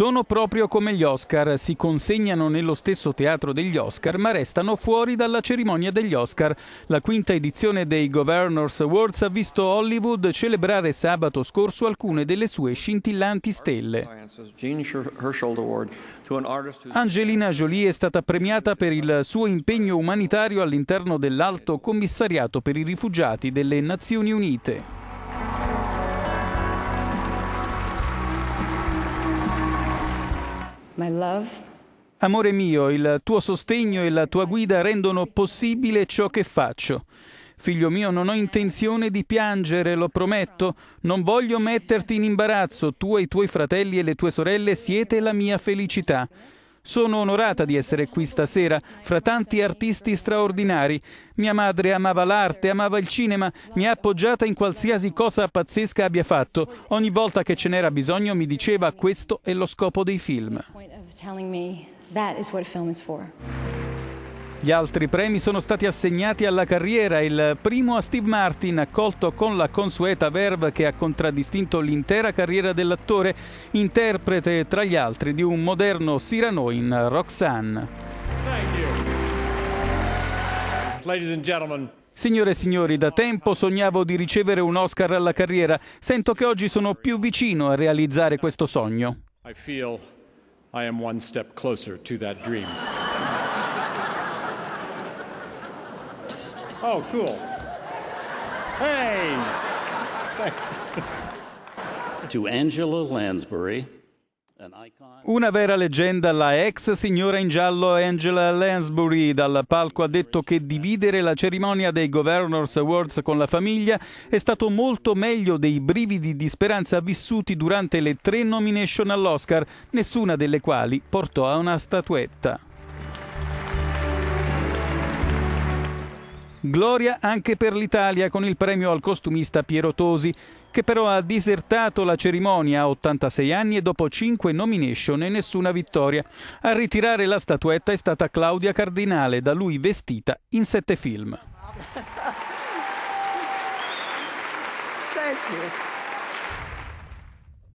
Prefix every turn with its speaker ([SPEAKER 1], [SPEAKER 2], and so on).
[SPEAKER 1] Sono proprio come gli Oscar, si consegnano nello stesso teatro degli Oscar, ma restano fuori dalla cerimonia degli Oscar. La quinta edizione dei Governors Awards ha visto Hollywood celebrare sabato scorso alcune delle sue scintillanti stelle. Angelina Jolie è stata premiata per il suo impegno umanitario all'interno dell'Alto Commissariato per i Rifugiati delle Nazioni Unite. Amore mio, il tuo sostegno e la tua guida rendono possibile ciò che faccio. Figlio mio, non ho intenzione di piangere, lo prometto. Non voglio metterti in imbarazzo. Tu e i tuoi fratelli e le tue sorelle siete la mia felicità. Sono onorata di essere qui stasera fra tanti artisti straordinari. Mia madre amava l'arte, amava il cinema, mi ha appoggiata in qualsiasi cosa pazzesca abbia fatto. Ogni volta che ce n'era bisogno mi diceva questo è lo scopo dei film. That is what film is for. Gli altri premi sono stati assegnati alla carriera, il primo a Steve Martin, accolto con la consueta verve che ha contraddistinto l'intera carriera dell'attore, interprete tra gli altri di un moderno Cyrano in Roxanne. Signore e signori, da tempo sognavo di ricevere un Oscar alla carriera. Sento che oggi sono più vicino a realizzare questo sogno. I feel I am one step closer to that dream. Oh, cool. Hey! Thanks. To Angela Lansbury. Una vera leggenda, la ex signora in giallo Angela Lansbury dal palco ha detto che dividere la cerimonia dei Governors Awards con la famiglia è stato molto meglio dei brividi di speranza vissuti durante le tre nomination all'Oscar, nessuna delle quali portò a una statuetta. Gloria anche per l'Italia con il premio al costumista Piero Tosi, che però ha disertato la cerimonia a 86 anni e dopo 5 nomination e nessuna vittoria. A ritirare la statuetta è stata Claudia Cardinale, da lui vestita in sette film. Thank you.